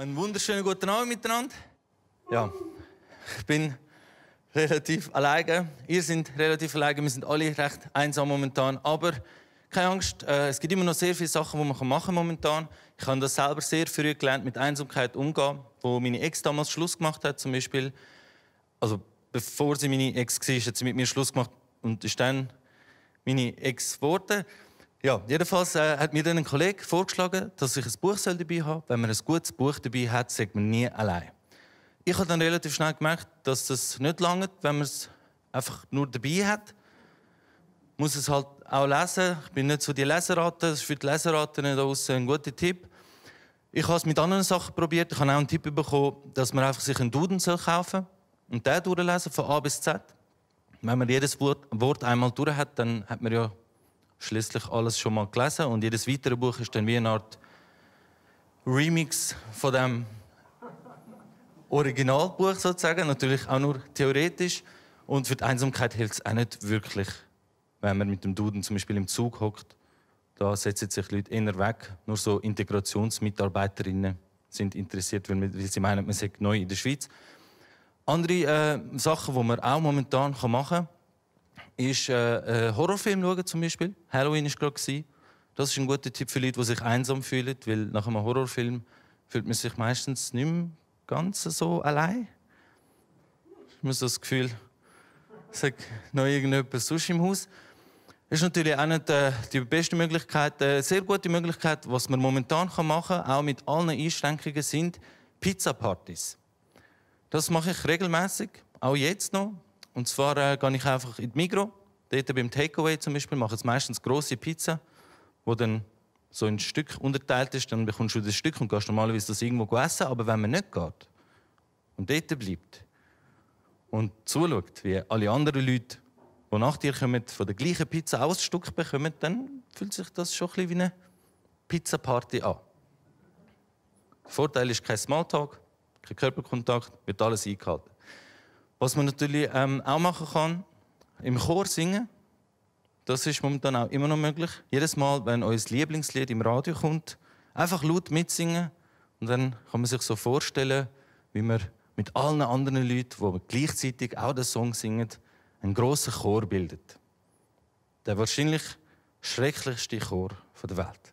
einen wunderschönen guten Abend miteinander. Ja, ich bin relativ alleine. Ihr seid relativ alleine. Wir sind alle recht einsam momentan. Aber keine Angst, äh, es gibt immer noch sehr viele Sachen, die man machen momentan. Ich habe das selber sehr früh gelernt, mit Einsamkeit umzugehen, wo meine Ex damals Schluss gemacht hat, zum Beispiel. Also bevor sie meine Ex war, hat sie mit mir Schluss gemacht und ist dann meine Ex geworden. Ja, jedenfalls äh, hat mir dann ein Kollege vorgeschlagen, dass ich ein Buch soll dabei habe. Wenn man ein gutes Buch dabei hat, sagt man nie allein. Ich habe dann relativ schnell gemerkt, dass das nicht lange, wenn man es einfach nur dabei hat. Ich muss es halt auch lesen. Ich bin nicht so die Leserate, das ist für die Leserate nicht ein guter Tipp. Ich habe es mit anderen Sachen probiert. Ich habe auch einen Tipp bekommen, dass man einfach sich einen Duden kaufen soll und den durchlesen von A bis Z. Wenn man jedes Wort einmal durch hat, dann hat man ja schließlich alles schon mal gelesen und jedes weitere Buch ist dann wie eine Art Remix von dem Originalbuch sozusagen, natürlich auch nur theoretisch. Und für die Einsamkeit hilft es auch nicht wirklich, wenn man mit dem Duden zum Beispiel im Zug hockt. Da setzen sich Leute eher weg. Nur so Integrationsmitarbeiterinnen sind interessiert, weil sie meinen, man sei neu in der Schweiz. Andere äh, Sachen, die man auch momentan machen kann, ist äh, äh, Horrorfilm schauen zum Beispiel. Halloween war gerade. Das ist ein guter Tipp für Leute, die sich einsam fühlen, weil nach einem Horrorfilm fühlt man sich meistens nicht mehr ganz so allein. Ich habe so das Gefühl, es hat noch irgendjemand sonst im Haus. Das ist natürlich auch nicht äh, die beste Möglichkeit, eine äh, sehr gute Möglichkeit, was man momentan machen kann, auch mit allen Einschränkungen, sind Pizza-Partys. Das mache ich regelmäßig, auch jetzt noch. Und zwar äh, gehe ich einfach in die Migro, dort beim Takeaway zum Beispiel, mache jetzt meistens große Pizza, wo dann so in Stück unterteilt ist, dann bekommst du das Stück und gehst normalerweise das irgendwo essen. Aber wenn man nicht geht und dort bleibt und zuschaut, wie alle anderen Leute, die nach dir kommen, von der gleichen Pizza aus Stück bekommen, dann fühlt sich das schon ein bisschen wie eine Pizza-Party an. Der Vorteil ist kein Smalltalk, kein Körperkontakt, wird alles eingehalten. Was man natürlich ähm, auch machen kann, im Chor singen. Das ist momentan auch immer noch möglich. Jedes Mal, wenn euer Lieblingslied im Radio kommt, einfach laut mitsingen. Und dann kann man sich so vorstellen, wie man mit allen anderen Leuten, die gleichzeitig auch den Song singen, einen grossen Chor bildet. Der wahrscheinlich schrecklichste Chor der Welt.